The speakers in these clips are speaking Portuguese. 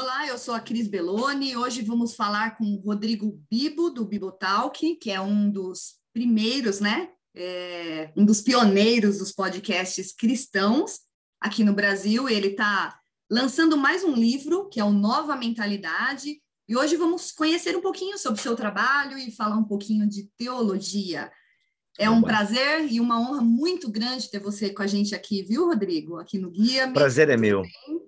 Olá, eu sou a Cris Belloni. Hoje vamos falar com o Rodrigo Bibo, do Bibotalk, que é um dos primeiros, né? É, um dos pioneiros dos podcasts cristãos aqui no Brasil. Ele está lançando mais um livro, que é o Nova Mentalidade. E hoje vamos conhecer um pouquinho sobre o seu trabalho e falar um pouquinho de teologia. É um Oba. prazer e uma honra muito grande ter você com a gente aqui, viu, Rodrigo? Aqui no Guia. Prazer é meu. Bem?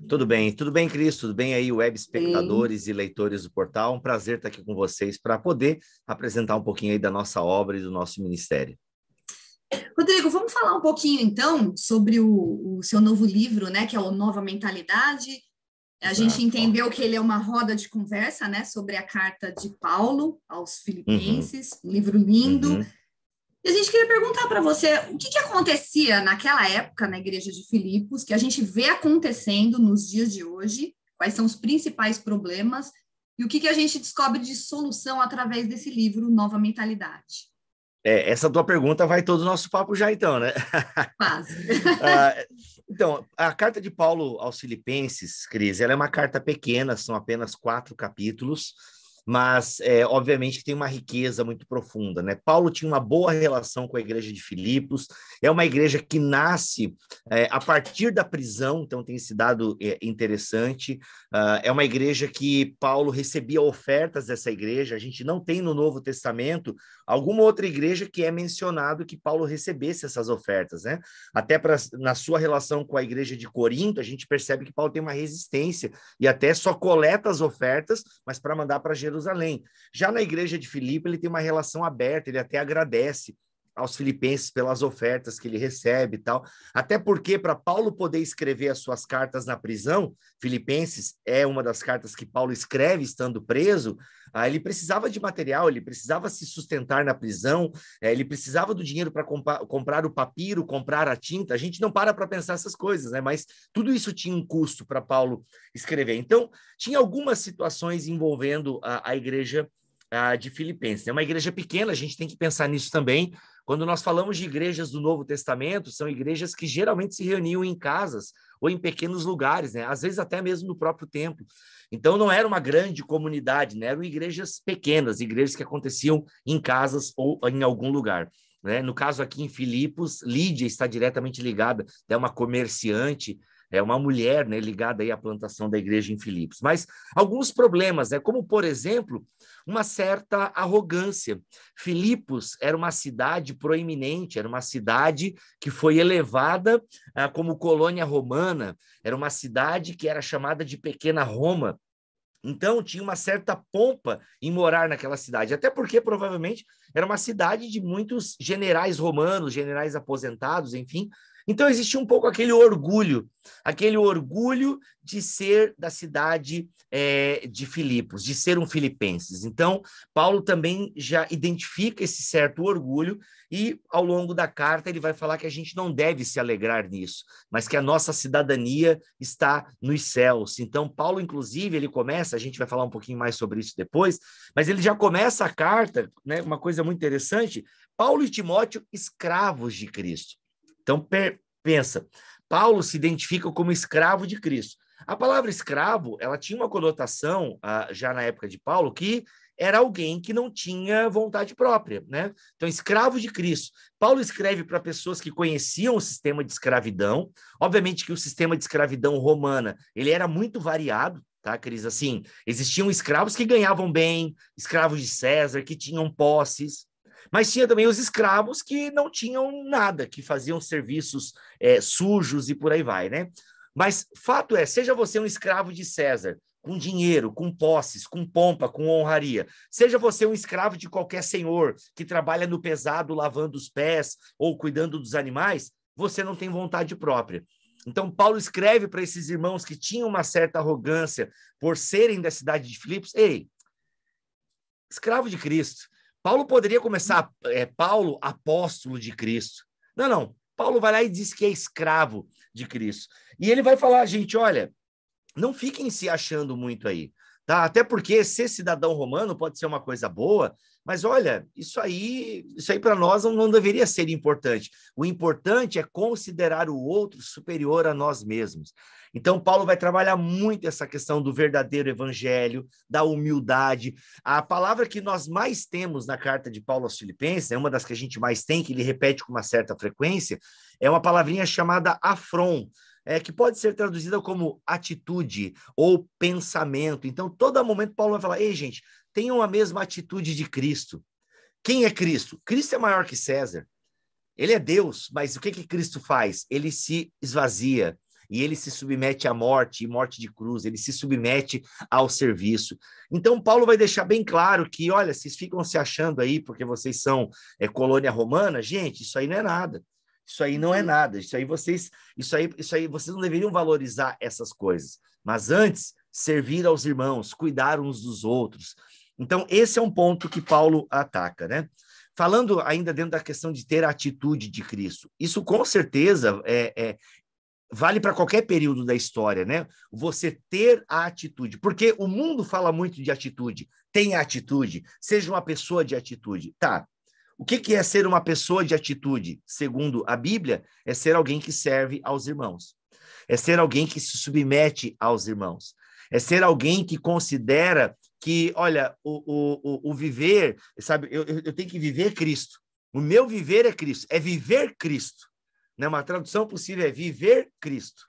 Uhum. Tudo bem, tudo bem, Cris, tudo bem aí, web espectadores e leitores do portal. Um prazer estar aqui com vocês para poder apresentar um pouquinho aí da nossa obra e do nosso ministério. Rodrigo, vamos falar um pouquinho então sobre o, o seu novo livro, né, que é o Nova Mentalidade. A gente entendeu que ele é uma roda de conversa, né, sobre a carta de Paulo aos uhum. Filipenses, uhum. um livro lindo. Uhum e a gente queria perguntar para você o que, que, acontecia naquela época na igreja de Filipos, que a gente vê acontecendo nos dias de hoje, quais são os principais problemas e o que, que a gente descobre de solução através desse livro Nova Mentalidade. É, essa tua pergunta vai todo o nosso papo já, então, né? Quase. Ah, então, a carta de Paulo aos Filipenses, Cris, ela é uma carta pequena, são apenas quatro capítulos mas é, obviamente tem uma riqueza muito profunda. Né? Paulo tinha uma boa relação com a igreja de Filipos, é uma igreja que nasce é, a partir da prisão, então tem esse dado é, interessante. Uh, é uma igreja que Paulo recebia ofertas dessa igreja, a gente não tem no Novo Testamento alguma outra igreja que é mencionado que Paulo recebesse essas ofertas, né? Até pra, na sua relação com a igreja de Corinto, a gente percebe que Paulo tem uma resistência e até só coleta as ofertas, mas para mandar para Jerusalém. Já na igreja de Filipe, ele tem uma relação aberta, ele até agradece aos filipenses pelas ofertas que ele recebe e tal. Até porque, para Paulo poder escrever as suas cartas na prisão, Filipenses é uma das cartas que Paulo escreve estando preso, ah, ele precisava de material, ele precisava se sustentar na prisão, eh, ele precisava do dinheiro para comprar o papiro, comprar a tinta. A gente não para para pensar essas coisas, né? Mas tudo isso tinha um custo para Paulo escrever. Então, tinha algumas situações envolvendo a, a igreja ah, de Filipenses. É uma igreja pequena, a gente tem que pensar nisso também. Quando nós falamos de igrejas do Novo Testamento, são igrejas que geralmente se reuniam em casas ou em pequenos lugares, né? às vezes até mesmo no próprio templo. Então não era uma grande comunidade, né? eram igrejas pequenas, igrejas que aconteciam em casas ou em algum lugar. Né? No caso aqui em Filipos, Lídia está diretamente ligada, é uma comerciante, é uma mulher né, ligada aí à plantação da igreja em Filipos. Mas alguns problemas, né, como, por exemplo, uma certa arrogância. Filipos era uma cidade proeminente, era uma cidade que foi elevada ah, como colônia romana, era uma cidade que era chamada de Pequena Roma. Então, tinha uma certa pompa em morar naquela cidade, até porque provavelmente era uma cidade de muitos generais romanos, generais aposentados, enfim, então existia um pouco aquele orgulho, aquele orgulho de ser da cidade é, de Filipos, de ser um filipenses. Então, Paulo também já identifica esse certo orgulho e, ao longo da carta, ele vai falar que a gente não deve se alegrar nisso, mas que a nossa cidadania está nos céus. Então, Paulo, inclusive, ele começa, a gente vai falar um pouquinho mais sobre isso depois, mas ele já começa a carta, né, uma coisa muito interessante, Paulo e Timóteo, escravos de Cristo. Então, pensa, Paulo se identifica como escravo de Cristo. A palavra escravo, ela tinha uma conotação, ah, já na época de Paulo, que era alguém que não tinha vontade própria, né? Então, escravo de Cristo. Paulo escreve para pessoas que conheciam o sistema de escravidão. Obviamente que o sistema de escravidão romana, ele era muito variado, tá, Cris? Assim, existiam escravos que ganhavam bem, escravos de César, que tinham posses, mas tinha também os escravos que não tinham nada, que faziam serviços é, sujos e por aí vai, né? Mas fato é, seja você um escravo de César, com dinheiro, com posses, com pompa, com honraria. Seja você um escravo de qualquer senhor que trabalha no pesado lavando os pés ou cuidando dos animais, você não tem vontade própria. Então, Paulo escreve para esses irmãos que tinham uma certa arrogância por serem da cidade de Filipos: ei, escravo de Cristo, Paulo poderia começar, é, Paulo, apóstolo de Cristo. Não, não. Paulo vai lá e diz que é escravo de Cristo. E ele vai falar, gente, olha, não fiquem se achando muito aí. Tá? Até porque ser cidadão romano pode ser uma coisa boa, mas olha, isso aí, isso aí para nós não, não deveria ser importante. O importante é considerar o outro superior a nós mesmos. Então, Paulo vai trabalhar muito essa questão do verdadeiro evangelho, da humildade. A palavra que nós mais temos na carta de Paulo aos Filipenses, é uma das que a gente mais tem, que ele repete com uma certa frequência, é uma palavrinha chamada afron é, que pode ser traduzida como atitude ou pensamento. Então, todo momento, Paulo vai falar: ei, gente, tenham a mesma atitude de Cristo. Quem é Cristo? Cristo é maior que César. Ele é Deus, mas o que, que Cristo faz? Ele se esvazia e ele se submete à morte e morte de cruz, ele se submete ao serviço. Então, Paulo vai deixar bem claro que, olha, vocês ficam se achando aí porque vocês são é, colônia romana, gente, isso aí não é nada. Isso aí não é uhum. nada. Isso aí vocês, isso aí, isso aí vocês não deveriam valorizar essas coisas. Mas antes, servir aos irmãos, cuidar uns dos outros. Então, esse é um ponto que Paulo ataca, né? Falando ainda dentro da questão de ter a atitude de Cristo, isso com certeza é, é vale para qualquer período da história, né? Você ter a atitude, porque o mundo fala muito de atitude, tem atitude, seja uma pessoa de atitude. Tá, o que, que é ser uma pessoa de atitude? Segundo a Bíblia, é ser alguém que serve aos irmãos, é ser alguém que se submete aos irmãos, é ser alguém que considera que, olha, o, o, o, viver, sabe, eu, eu tenho que viver Cristo. O meu viver é Cristo, é viver Cristo. Né? Uma tradução possível é viver Cristo.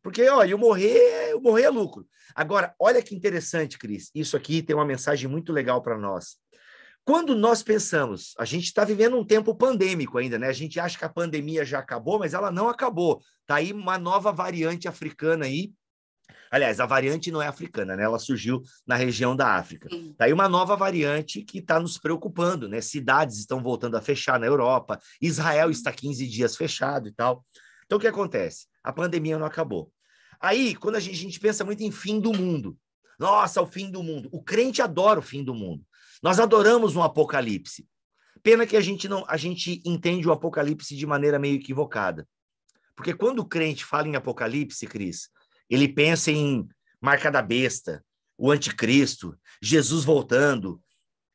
Porque, olha, eu morrer, eu morrer é lucro. Agora, olha que interessante, Cris. Isso aqui tem uma mensagem muito legal para nós. Quando nós pensamos, a gente está vivendo um tempo pandêmico ainda, né? A gente acha que a pandemia já acabou, mas ela não acabou. Tá aí uma nova variante africana aí. Aliás, a variante não é africana, né? Ela surgiu na região da África. Está Tá aí uma nova variante que está nos preocupando, né? Cidades estão voltando a fechar na Europa, Israel está 15 dias fechado e tal. Então o que acontece? A pandemia não acabou. Aí, quando a gente, a gente pensa muito em fim do mundo, nossa, o fim do mundo. O crente adora o fim do mundo. Nós adoramos um apocalipse. Pena que a gente não, a gente entende o apocalipse de maneira meio equivocada. Porque quando o crente fala em apocalipse, Cris, ele pensa em marca da besta, o anticristo, Jesus voltando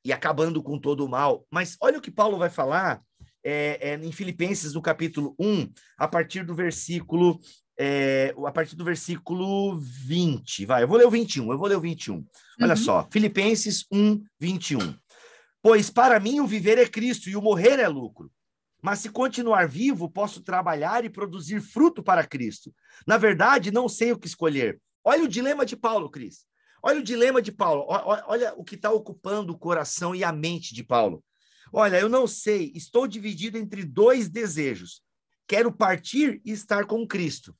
e acabando com todo o mal. Mas olha o que Paulo vai falar é, é, em Filipenses, no capítulo 1, a partir do versículo é, a partir do versículo 20. Vai, eu vou ler o 21, eu vou ler o 21. Olha uhum. só, Filipenses 1, 21. Pois para mim o viver é Cristo e o morrer é lucro. Mas se continuar vivo, posso trabalhar e produzir fruto para Cristo. Na verdade, não sei o que escolher. Olha o dilema de Paulo, Cris. Olha o dilema de Paulo. Olha, olha o que está ocupando o coração e a mente de Paulo. Olha, eu não sei, estou dividido entre dois desejos. Quero partir e estar com Cristo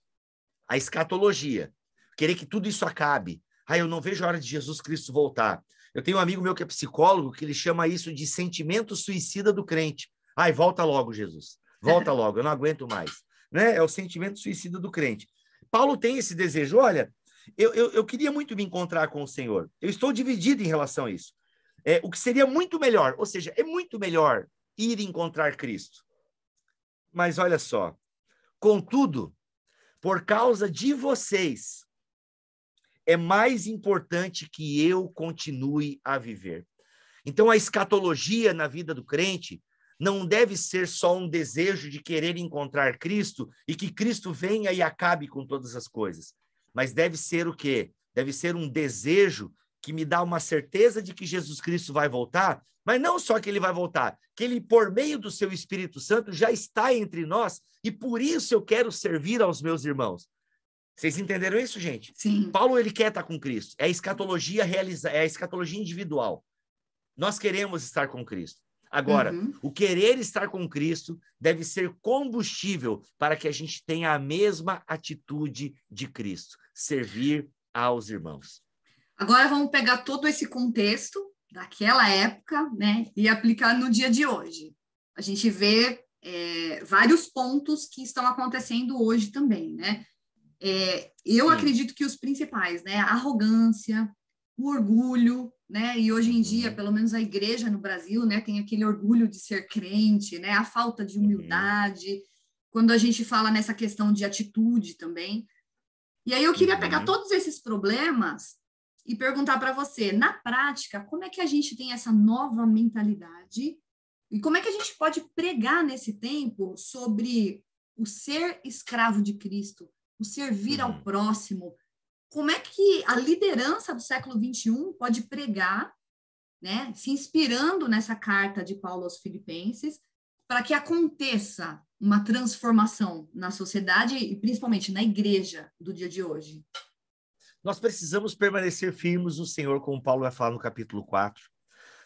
a escatologia, querer que tudo isso acabe. Ah, eu não vejo a hora de Jesus Cristo voltar. Eu tenho um amigo meu que é psicólogo que ele chama isso de sentimento suicida do crente. Ai, volta logo, Jesus. Volta logo, eu não aguento mais. Né? É o sentimento suicida do crente. Paulo tem esse desejo, olha, eu, eu, eu queria muito me encontrar com o Senhor. Eu estou dividido em relação a isso. É, o que seria muito melhor, ou seja, é muito melhor ir encontrar Cristo. Mas olha só, contudo, por causa de vocês, é mais importante que eu continue a viver. Então, a escatologia na vida do crente não deve ser só um desejo de querer encontrar Cristo e que Cristo venha e acabe com todas as coisas, mas deve ser o quê? Deve ser um desejo que me dá uma certeza de que Jesus Cristo vai voltar mas não só que ele vai voltar, que ele, por meio do seu Espírito Santo, já está entre nós e por isso eu quero servir aos meus irmãos. Vocês entenderam isso, gente? Sim. Paulo, ele quer estar com Cristo. É a escatologia realiza, é a escatologia individual. Nós queremos estar com Cristo. Agora, uhum. o querer estar com Cristo deve ser combustível para que a gente tenha a mesma atitude de Cristo, servir aos irmãos. Agora vamos pegar todo esse contexto daquela época né, e aplicar no dia de hoje. A gente vê é, vários pontos que estão acontecendo hoje também, né? É, eu Sim. acredito que os principais, né? A arrogância, o orgulho, né? E hoje em dia, uhum. pelo menos a igreja no Brasil, né, tem aquele orgulho de ser crente, né? A falta de uhum. humildade. Uhum. Quando a gente fala nessa questão de atitude também. E aí eu queria uhum. pegar todos esses problemas e perguntar para você, na prática, como é que a gente tem essa nova mentalidade e como é que a gente pode pregar nesse tempo sobre o ser escravo de Cristo, o servir ao uhum. próximo? Como é que a liderança do século XXI pode pregar, né, se inspirando nessa carta de Paulo aos Filipenses, para que aconteça uma transformação na sociedade e principalmente na igreja do dia de hoje? Nós precisamos permanecer firmes no Senhor, como Paulo vai falar no capítulo 4.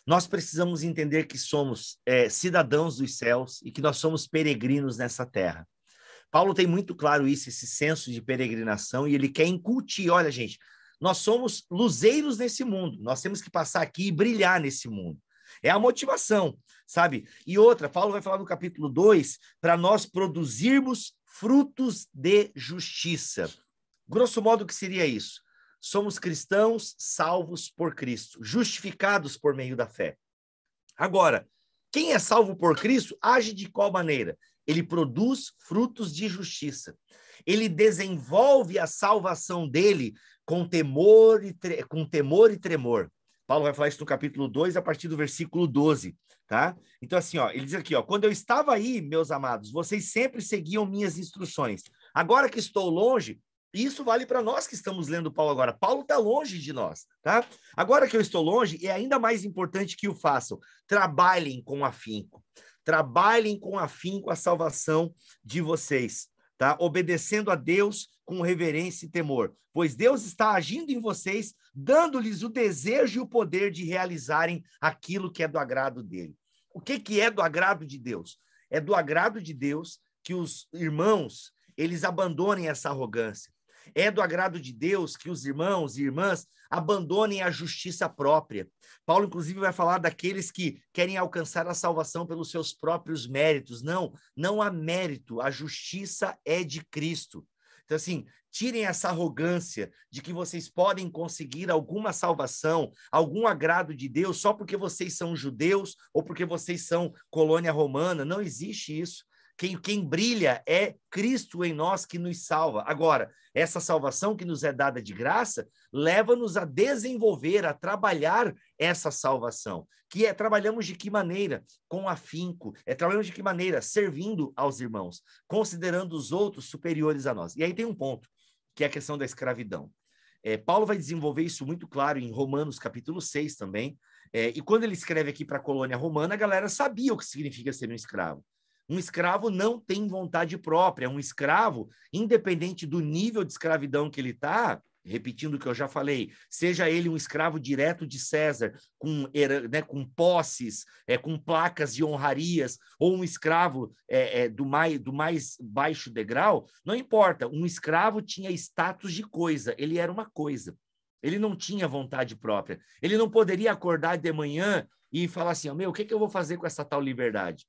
Nós precisamos entender que somos é, cidadãos dos céus e que nós somos peregrinos nessa terra. Paulo tem muito claro isso, esse senso de peregrinação, e ele quer incutir. Olha, gente, nós somos luzeiros nesse mundo, nós temos que passar aqui e brilhar nesse mundo. É a motivação, sabe? E outra, Paulo vai falar no capítulo 2 para nós produzirmos frutos de justiça. Grosso modo, o que seria isso? somos cristãos salvos por Cristo, justificados por meio da fé. Agora, quem é salvo por Cristo age de qual maneira? Ele produz frutos de justiça. Ele desenvolve a salvação dele com temor e, tre... com temor, e tremor. Paulo vai falar isso no capítulo 2, a partir do versículo 12, tá? Então, assim, ó, ele diz aqui, ó, quando eu estava aí, meus amados, vocês sempre seguiam minhas instruções. Agora que estou longe, e isso vale para nós que estamos lendo Paulo agora. Paulo está longe de nós, tá? Agora que eu estou longe, é ainda mais importante que o façam. Trabalhem com afinco. Trabalhem com afinco a salvação de vocês, tá? Obedecendo a Deus com reverência e temor, pois Deus está agindo em vocês, dando-lhes o desejo e o poder de realizarem aquilo que é do agrado dele. O que que é do agrado de Deus? É do agrado de Deus que os irmãos eles abandonem essa arrogância, é do agrado de Deus que os irmãos e irmãs abandonem a justiça própria. Paulo, inclusive, vai falar daqueles que querem alcançar a salvação pelos seus próprios méritos. Não, não há mérito, a justiça é de Cristo. Então, assim, tirem essa arrogância de que vocês podem conseguir alguma salvação, algum agrado de Deus só porque vocês são judeus ou porque vocês são colônia romana. Não existe isso. Quem, quem brilha é Cristo em nós que nos salva. Agora, essa salvação que nos é dada de graça leva-nos a desenvolver, a trabalhar essa salvação. Que é trabalhamos de que maneira? Com afinco. É trabalhamos de que maneira? Servindo aos irmãos, considerando os outros superiores a nós. E aí tem um ponto, que é a questão da escravidão. É, Paulo vai desenvolver isso muito claro em Romanos capítulo 6 também. É, e quando ele escreve aqui para a colônia romana, a galera sabia o que significa ser um escravo. Um escravo não tem vontade própria. Um escravo, independente do nível de escravidão que ele está, repetindo o que eu já falei, seja ele um escravo direto de César, com, né, com posses, é, com placas de honrarias, ou um escravo é, é, do, mais, do mais baixo degrau, não importa. Um escravo tinha status de coisa, ele era uma coisa. Ele não tinha vontade própria. Ele não poderia acordar de manhã e falar assim: oh, meu, o que, que eu vou fazer com essa tal liberdade?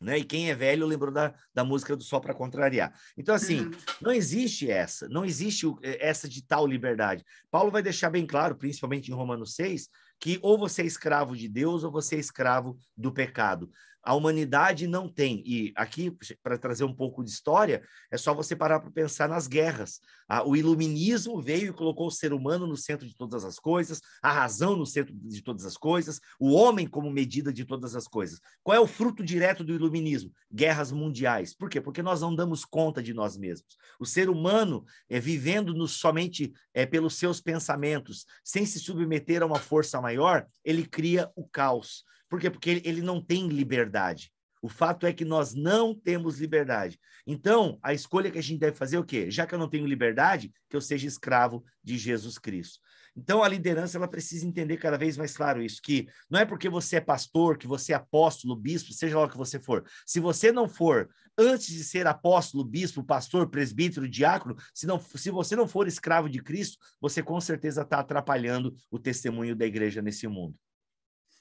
Né? E quem é velho lembrou da, da música do Só para Contrariar. Então, assim, uhum. não existe essa, não existe eh, essa de tal liberdade. Paulo vai deixar bem claro, principalmente em Romanos 6, que ou você é escravo de Deus ou você é escravo do pecado a humanidade não tem. E aqui, para trazer um pouco de história, é só você parar para pensar nas guerras. o iluminismo veio e colocou o ser humano no centro de todas as coisas, a razão no centro de todas as coisas, o homem como medida de todas as coisas. Qual é o fruto direto do iluminismo? Guerras mundiais. Por quê? Porque nós não damos conta de nós mesmos. O ser humano, é, vivendo no, somente é, pelos seus pensamentos, sem se submeter a uma força maior, ele cria o caos. Por quê? Porque ele não tem liberdade. O fato é que nós não temos liberdade. Então, a escolha que a gente deve fazer é o quê? Já que eu não tenho liberdade, que eu seja escravo de Jesus Cristo. Então, a liderança ela precisa entender cada vez mais claro isso, que não é porque você é pastor, que você é apóstolo, bispo, seja lá o que você for. Se você não for, antes de ser apóstolo, bispo, pastor, presbítero, diácono, se, não, se você não for escravo de Cristo, você com certeza está atrapalhando o testemunho da igreja nesse mundo.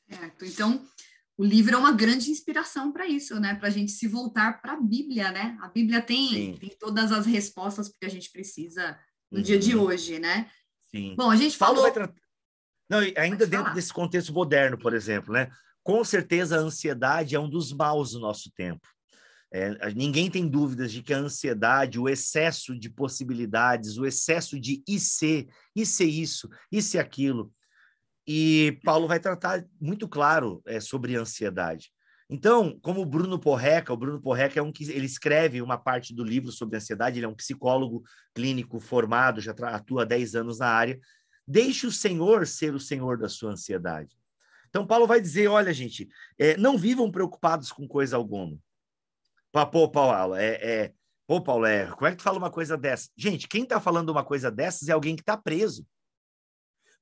Certo. Então, o livro é uma grande inspiração para isso, né? Para a gente se voltar para a Bíblia, né? A Bíblia tem, tem todas as respostas que a gente precisa no uhum. dia de uhum. hoje, né? Sim. Bom, a gente Paulo falou. Tra... Não, ainda dentro desse contexto moderno, por exemplo, né? Com certeza a ansiedade é um dos maus do nosso tempo. É, ninguém tem dúvidas de que a ansiedade, o excesso de possibilidades, o excesso de e ser e ser isso, e ser aquilo, e Paulo vai tratar muito claro é, sobre ansiedade. Então, como o Bruno Porreca, o Bruno Porreca é um que ele escreve uma parte do livro sobre ansiedade, ele é um psicólogo clínico formado, já atua há 10 anos na área. Deixe o Senhor ser o Senhor da sua ansiedade. Então, Paulo vai dizer: olha, gente, é, não vivam preocupados com coisa alguma. Pô, Paulo, é, é, pô, Paulo, é, como é que tu fala uma coisa dessa? Gente, quem está falando uma coisa dessas é alguém que está preso.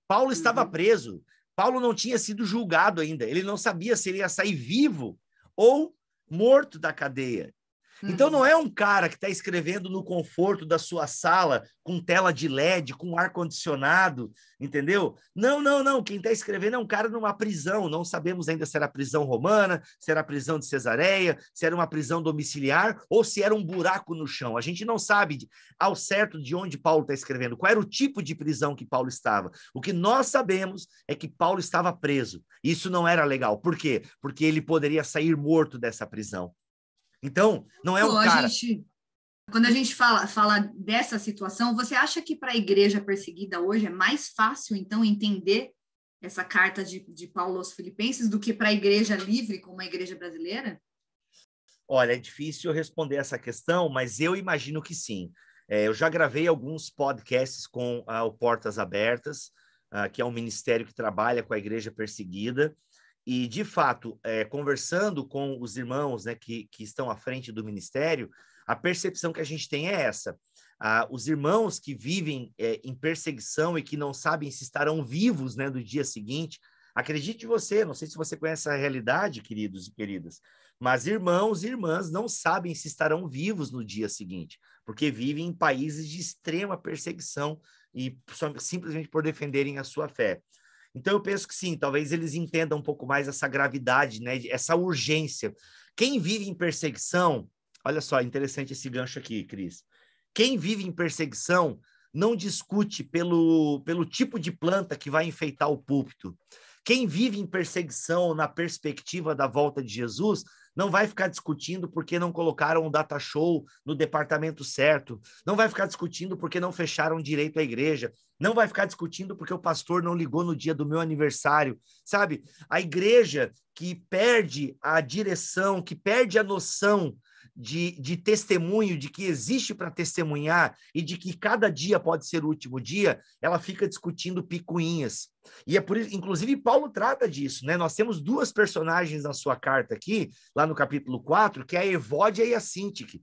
Paulo estava uhum. preso. Paulo não tinha sido julgado ainda. Ele não sabia se ele ia sair vivo ou morto da cadeia. Então não uhum. é um cara que está escrevendo no conforto da sua sala, com tela de LED, com ar-condicionado, entendeu? Não, não, não. Quem está escrevendo é um cara numa prisão. Não sabemos ainda se era prisão romana, se era prisão de Cesareia, se era uma prisão domiciliar ou se era um buraco no chão. A gente não sabe ao certo de onde Paulo está escrevendo, qual era o tipo de prisão que Paulo estava. O que nós sabemos é que Paulo estava preso. Isso não era legal. Por quê? Porque ele poderia sair morto dessa prisão. Então, não é o Pô, cara... Gente, quando a gente fala, fala dessa situação, você acha que para a igreja perseguida hoje é mais fácil, então, entender essa carta de, de Paulo aos Filipenses do que para a igreja livre, como a igreja brasileira? Olha, é difícil responder essa questão, mas eu imagino que sim. É, eu já gravei alguns podcasts com ah, o Portas Abertas, ah, que é um ministério que trabalha com a igreja perseguida, e, de fato, é, conversando com os irmãos né, que, que estão à frente do ministério, a percepção que a gente tem é essa. Ah, os irmãos que vivem é, em perseguição e que não sabem se estarão vivos né, do dia seguinte, acredite você, não sei se você conhece a realidade, queridos e queridas, mas irmãos e irmãs não sabem se estarão vivos no dia seguinte, porque vivem em países de extrema perseguição e simplesmente por defenderem a sua fé. Então eu penso que sim, talvez eles entendam um pouco mais essa gravidade, né? Essa urgência. Quem vive em perseguição, olha só, interessante esse gancho aqui, Cris. Quem vive em perseguição não discute pelo, pelo tipo de planta que vai enfeitar o púlpito. Quem vive em perseguição na perspectiva da volta de Jesus não vai ficar discutindo porque não colocaram o data show no departamento certo, não vai ficar discutindo porque não fecharam direito a igreja, não vai ficar discutindo porque o pastor não ligou no dia do meu aniversário, sabe? A igreja que perde a direção, que perde a noção de, de testemunho, de que existe para testemunhar e de que cada dia pode ser o último dia, ela fica discutindo picuinhas. E é por isso, inclusive, Paulo trata disso, né? Nós temos duas personagens na sua carta aqui, lá no capítulo 4, que é a Evódia e a Sintique.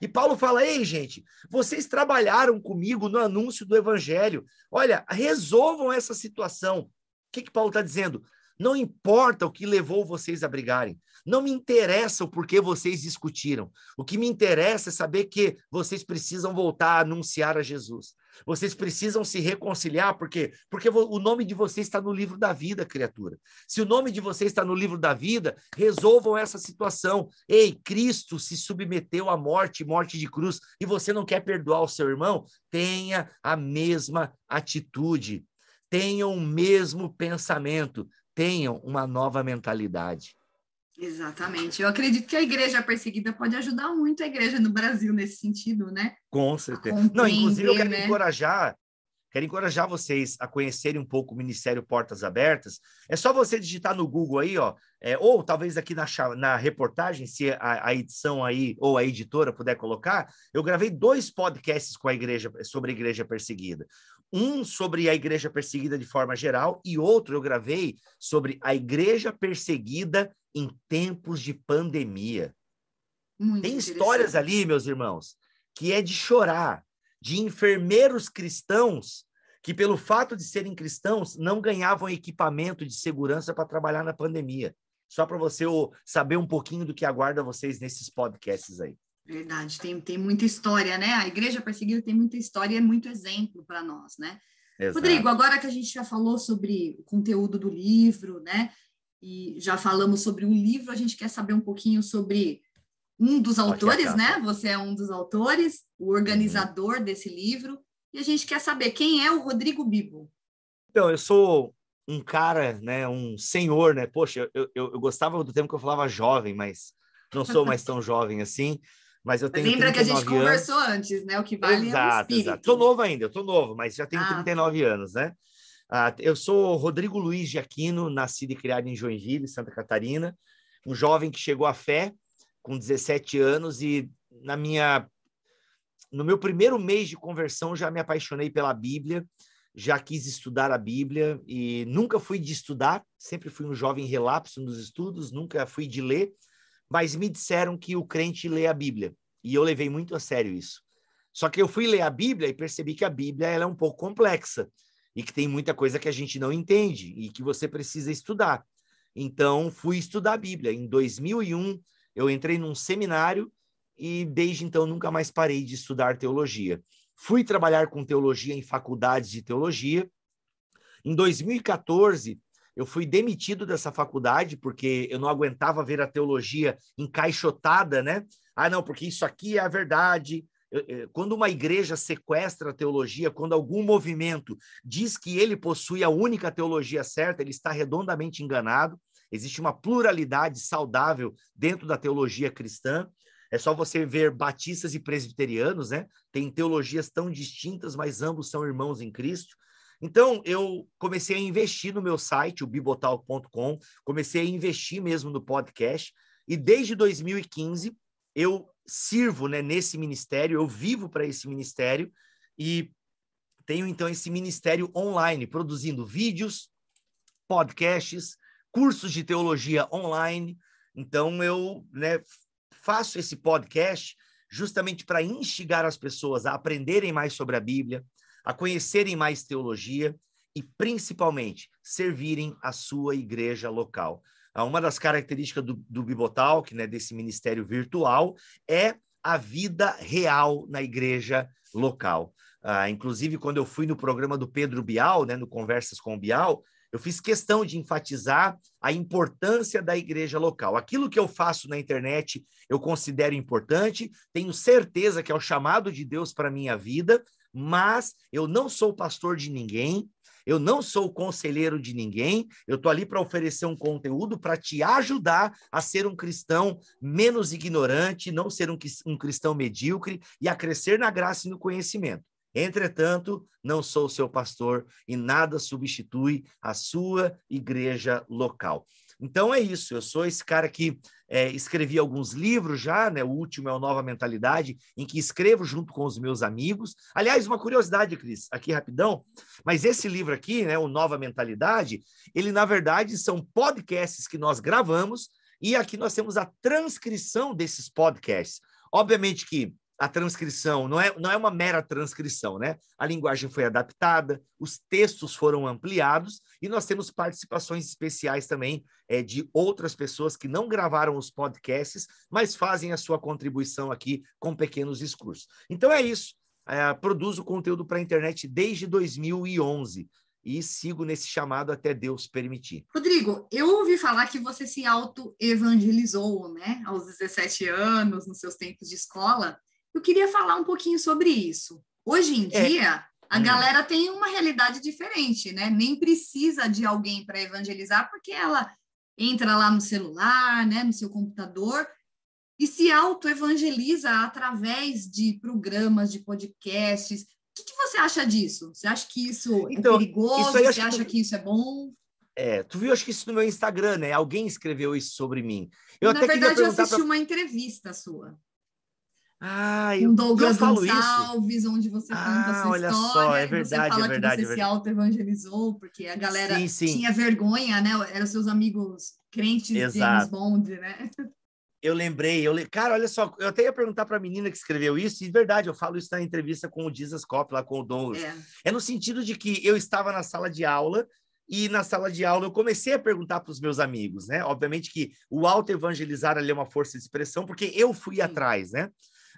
E Paulo fala: Ei, gente, vocês trabalharam comigo no anúncio do evangelho. Olha, resolvam essa situação. O que, que Paulo está dizendo? Não importa o que levou vocês a brigarem. Não me interessa o porquê vocês discutiram. O que me interessa é saber que vocês precisam voltar a anunciar a Jesus. Vocês precisam se reconciliar, porque porque o nome de vocês está no livro da vida, criatura. Se o nome de vocês está no livro da vida, resolvam essa situação. Ei, Cristo se submeteu à morte, morte de cruz, e você não quer perdoar o seu irmão? Tenha a mesma atitude. Tenha o mesmo pensamento, tenham uma nova mentalidade. Exatamente. Eu acredito que a igreja perseguida pode ajudar muito a igreja no Brasil nesse sentido, né? Com certeza. Não, inclusive eu quero né? encorajar, quero encorajar vocês a conhecerem um pouco o Ministério Portas Abertas. É só você digitar no Google aí, ó, é, ou talvez aqui na, na reportagem, se a, a edição aí ou a editora puder colocar, eu gravei dois podcasts com a igreja sobre a igreja perseguida um sobre a igreja perseguida de forma geral e outro eu gravei sobre a igreja perseguida em tempos de pandemia. Muito Tem histórias ali, meus irmãos, que é de chorar, de enfermeiros cristãos que, pelo fato de serem cristãos, não ganhavam equipamento de segurança para trabalhar na pandemia. Só para você saber um pouquinho do que aguarda vocês nesses podcasts aí. Verdade, tem, tem muita história, né? A igreja perseguida tem muita história e é muito exemplo para nós, né? Exato. Rodrigo, agora que a gente já falou sobre o conteúdo do livro, né? E já falamos sobre o livro, a gente quer saber um pouquinho sobre um dos autores, né? Você é um dos autores, o uhum. organizador uhum. desse livro, e a gente quer saber quem é o Rodrigo Bibo. Então, eu sou um cara, né? Um senhor, né? Poxa, eu, eu, eu gostava do tempo que eu falava jovem, mas não sou mais tão jovem assim mas eu tenho. Lembra que a gente anos. conversou antes, né? O que vale exato, é o Exato. Tô né? novo ainda, eu tô novo, mas já tenho ah, 39 tá. anos, né? Ah, eu sou Rodrigo Luiz de Aquino, nascido e criado em Joinville, Santa Catarina, um jovem que chegou à fé com 17 anos e na minha no meu primeiro mês de conversão já me apaixonei pela Bíblia, já quis estudar a Bíblia e nunca fui de estudar, sempre fui um jovem relapso nos estudos, nunca fui de ler mas me disseram que o crente lê a Bíblia. E eu levei muito a sério isso. Só que eu fui ler a Bíblia e percebi que a Bíblia ela é um pouco complexa e que tem muita coisa que a gente não entende e que você precisa estudar. Então, fui estudar a Bíblia. Em 2001, eu entrei num seminário e desde então nunca mais parei de estudar teologia. Fui trabalhar com teologia em faculdades de teologia. Em 2014, eu fui demitido dessa faculdade porque eu não aguentava ver a teologia encaixotada, né? Ah, não, porque isso aqui é a verdade. Eh, quando uma igreja sequestra a teologia, quando algum movimento diz que ele possui a única teologia certa, ele está redondamente enganado. Existe uma pluralidade saudável dentro da teologia cristã. É só você ver batistas e presbiterianos, né? Tem teologias tão distintas, mas ambos são irmãos em Cristo. Então, eu comecei a investir no meu site, o bibotalk.com, comecei a investir mesmo no podcast, e desde 2015 eu sirvo né, nesse ministério, eu vivo para esse ministério, e tenho então esse ministério online, produzindo vídeos, podcasts, cursos de teologia online. Então, eu né, faço esse podcast justamente para instigar as pessoas a aprenderem mais sobre a Bíblia, a conhecerem mais teologia e, principalmente, servirem a sua igreja local. Ah, uma das características do, do Bibotalk, né, desse ministério virtual, é a vida real na igreja local. Ah, inclusive, quando eu fui no programa do Pedro Bial, né, no Conversas com o Bial, eu fiz questão de enfatizar a importância da igreja local. Aquilo que eu faço na internet eu considero importante, tenho certeza que é o chamado de Deus para a minha vida, mas eu não sou pastor de ninguém, eu não sou conselheiro de ninguém, eu estou ali para oferecer um conteúdo para te ajudar a ser um cristão menos ignorante, não ser um, um cristão medíocre e a crescer na graça e no conhecimento. Entretanto, não sou seu pastor e nada substitui a sua igreja local. Então é isso, eu sou esse cara que é, escrevi alguns livros já, né? O último é o Nova Mentalidade, em que escrevo junto com os meus amigos. Aliás, uma curiosidade, Cris, aqui rapidão, mas esse livro aqui, né, o Nova Mentalidade, ele na verdade são podcasts que nós gravamos e aqui nós temos a transcrição desses podcasts. Obviamente que a transcrição não é, não é uma mera transcrição, né? A linguagem foi adaptada, os textos foram ampliados e nós temos participações especiais também é, de outras pessoas que não gravaram os podcasts, mas fazem a sua contribuição aqui com pequenos discursos. Então é isso. É, produzo conteúdo para a internet desde 2011 e sigo nesse chamado até Deus permitir. Rodrigo, eu ouvi falar que você se auto-evangelizou, né? Aos 17 anos, nos seus tempos de escola. Eu queria falar um pouquinho sobre isso. Hoje em é. dia, a hum. galera tem uma realidade diferente, né? Nem precisa de alguém para evangelizar, porque ela entra lá no celular, né, no seu computador, e se auto-evangeliza através de programas, de podcasts. O que, que, você acha disso? Você acha que isso é então, é perigoso? Isso você acha que... que isso é bom? É, tu viu, acho que isso no meu Instagram, né? Alguém escreveu isso sobre mim. Eu Na até verdade, eu assisti pra... uma entrevista sua. Ah, eu, um Douglas eu falo Gonçalves, isso. onde você conta ah, a sua olha história. Só, é verdade, você fala é verdade, que você é se auto-evangelizou, porque a galera sim, sim. tinha vergonha, né? Eram seus amigos crentes Exato. James Bond, né? Eu lembrei, eu le... cara, olha só, eu até ia perguntar para a menina que escreveu isso, e de verdade, eu falo isso na entrevista com o Jesus Cop, lá com o Douglas. É. é no sentido de que eu estava na sala de aula, e na sala de aula eu comecei a perguntar para os meus amigos, né? Obviamente que o auto-evangelizar ali é uma força de expressão, porque eu fui Sim. atrás, né?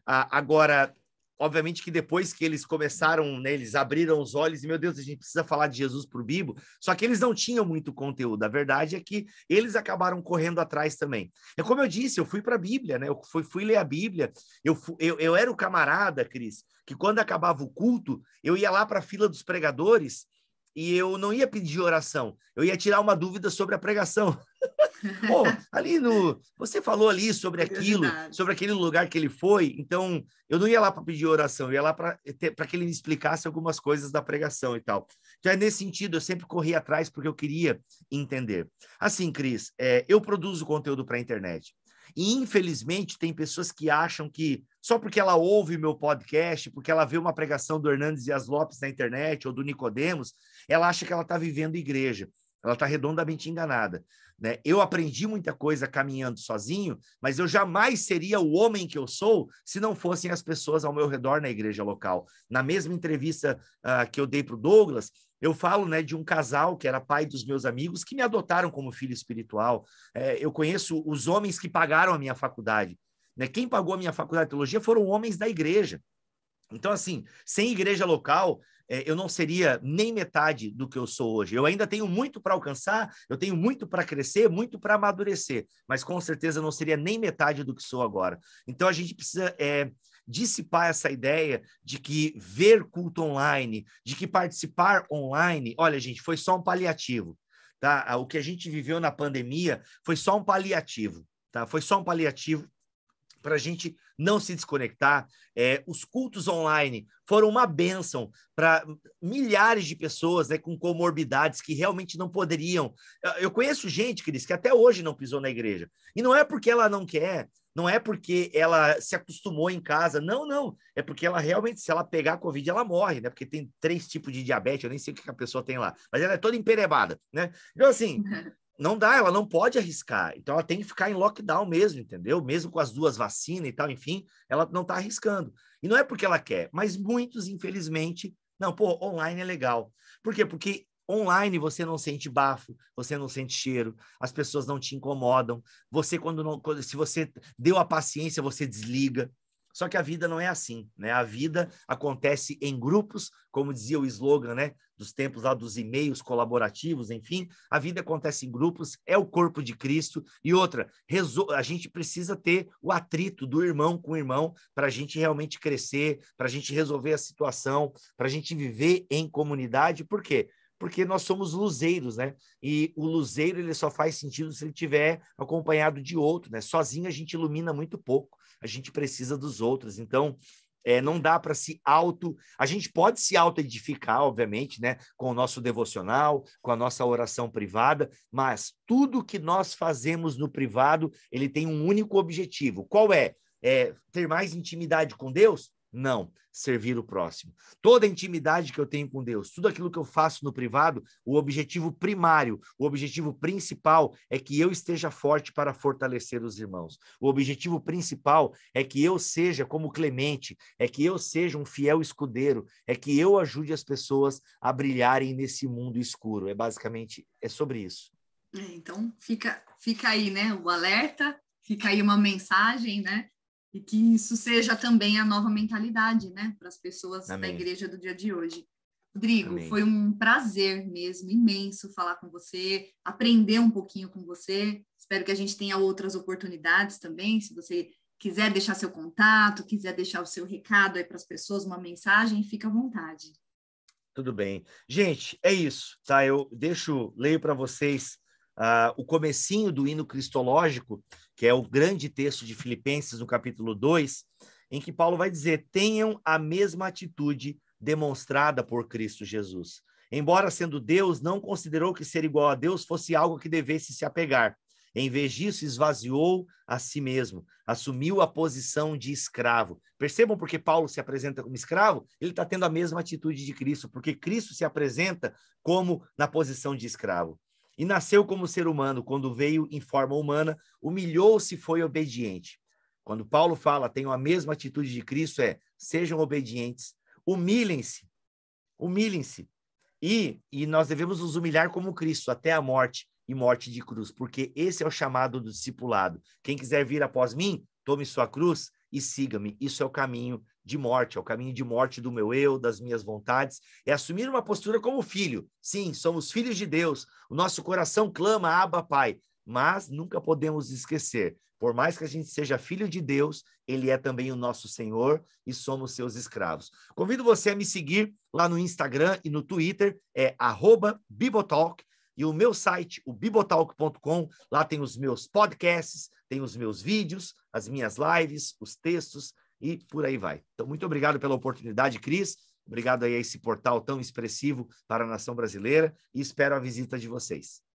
Ah, agora, obviamente que depois que eles começaram, né, eles abriram os olhos e, meu Deus, a gente precisa falar de Jesus para o Bibo, só que eles não tinham muito conteúdo. A verdade é que eles acabaram correndo atrás também. É como eu disse, eu fui para a Bíblia, né? Eu fui, fui ler a Bíblia. Eu, fui, eu, eu era o camarada, Cris, que quando acabava o culto, eu ia lá para a fila dos pregadores e eu não ia pedir oração, eu ia tirar uma dúvida sobre a pregação. Pô, ali no. Você falou ali sobre aquilo, sobre aquele lugar que ele foi, então eu não ia lá para pedir oração, eu ia lá para que ele me explicasse algumas coisas da pregação e tal. Então é nesse sentido, eu sempre corri atrás porque eu queria entender. Assim, Cris, é, eu produzo conteúdo para a internet. E, infelizmente, tem pessoas que acham que só porque ela ouve meu podcast, porque ela vê uma pregação do Hernandes e as Lopes na internet ou do Nicodemos, ela acha que ela está vivendo igreja. Ela está redondamente enganada. Né? Eu aprendi muita coisa caminhando sozinho, mas eu jamais seria o homem que eu sou se não fossem as pessoas ao meu redor na igreja local. Na mesma entrevista uh, que eu dei para o Douglas, eu falo né, de um casal que era pai dos meus amigos que me adotaram como filho espiritual. É, eu conheço os homens que pagaram a minha faculdade. Né? Quem pagou a minha faculdade de teologia foram homens da igreja. Então, assim, sem igreja local, é, eu não seria nem metade do que eu sou hoje. Eu ainda tenho muito para alcançar, eu tenho muito para crescer, muito para amadurecer, mas com certeza não seria nem metade do que sou agora. Então a gente precisa é, dissipar essa ideia de que ver culto online, de que participar online, olha, gente, foi só um paliativo. Tá? O que a gente viveu na pandemia foi só um paliativo. Tá? Foi só um paliativo para a gente não se desconectar. É, os cultos online foram uma bênção para milhares de pessoas né, com comorbidades que realmente não poderiam. Eu conheço gente, Cris, que até hoje não pisou na igreja. E não é porque ela não quer, não é porque ela se acostumou em casa. Não, não. É porque ela realmente, se ela pegar a Covid, ela morre, né? Porque tem três tipos de diabetes, eu nem sei o que a pessoa tem lá. Mas ela é toda emperebada, né? Então, assim, não dá, ela não pode arriscar. Então ela tem que ficar em lockdown mesmo, entendeu? Mesmo com as duas vacinas e tal, enfim, ela não está arriscando. E não é porque ela quer, mas muitos, infelizmente, não, pô, online é legal. Por quê? Porque online você não sente bafo, você não sente cheiro, as pessoas não te incomodam. Você quando não, se você deu a paciência, você desliga. Só que a vida não é assim, né? A vida acontece em grupos, como dizia o slogan, né? Dos tempos lá dos e-mails colaborativos, enfim. A vida acontece em grupos, é o corpo de Cristo. E outra, a gente precisa ter o atrito do irmão com o irmão para a gente realmente crescer, para a gente resolver a situação, para a gente viver em comunidade. Por quê? porque nós somos luzeiros, né? E o luzeiro ele só faz sentido se ele tiver acompanhado de outro, né? Sozinho a gente ilumina muito pouco a gente precisa dos outros. Então, é, não dá para se auto. A gente pode se auto-edificar, obviamente, né? com o nosso devocional, com a nossa oração privada, mas tudo que nós fazemos no privado, ele tem um único objetivo. Qual é? é ter mais intimidade com Deus? Não, servir o próximo. Toda a intimidade que eu tenho com Deus, tudo aquilo que eu faço no privado, o objetivo primário, o objetivo principal é que eu esteja forte para fortalecer os irmãos. O objetivo principal é que eu seja como Clemente, é que eu seja um fiel escudeiro, é que eu ajude as pessoas a brilharem nesse mundo escuro. É basicamente é sobre isso. É, então fica fica aí, né, o alerta, fica aí uma mensagem, né? E que isso seja também a nova mentalidade, né, para as pessoas Amém. da igreja do dia de hoje. Rodrigo, Amém. foi um prazer mesmo, imenso falar com você, aprender um pouquinho com você. Espero que a gente tenha outras oportunidades também. Se você quiser deixar seu contato, quiser deixar o seu recado aí para as pessoas, uma mensagem, fica à vontade. Tudo bem. Gente, é isso, tá? Eu deixo, leio para vocês uh, o comecinho do hino cristológico, que é o grande texto de Filipenses, no capítulo 2, em que Paulo vai dizer: tenham a mesma atitude demonstrada por Cristo Jesus. Embora sendo Deus, não considerou que ser igual a Deus fosse algo que devesse se apegar. Em vez disso, esvaziou a si mesmo, assumiu a posição de escravo. Percebam porque Paulo se apresenta como escravo? Ele está tendo a mesma atitude de Cristo, porque Cristo se apresenta como na posição de escravo e nasceu como ser humano, quando veio em forma humana, humilhou-se e foi obediente. Quando Paulo fala, tenham a mesma atitude de Cristo, é sejam obedientes, humilhem-se, humilhem-se. E, e nós devemos nos humilhar como Cristo, até a morte e morte de cruz, porque esse é o chamado do discipulado. Quem quiser vir após mim, tome sua cruz e siga-me. Isso é o caminho de morte, é o caminho de morte do meu eu, das minhas vontades, é assumir uma postura como filho. Sim, somos filhos de Deus, o nosso coração clama, Abba, Pai, mas nunca podemos esquecer, por mais que a gente seja filho de Deus, ele é também o nosso Senhor e somos seus escravos. Convido você a me seguir lá no Instagram e no Twitter, é arroba Bibotalk, e o meu site, o bibotalk.com, lá tem os meus podcasts, tem os meus vídeos, as minhas lives, os textos e por aí vai. Então, muito obrigado pela oportunidade, Cris. Obrigado aí a esse portal tão expressivo para a nação brasileira e espero a visita de vocês.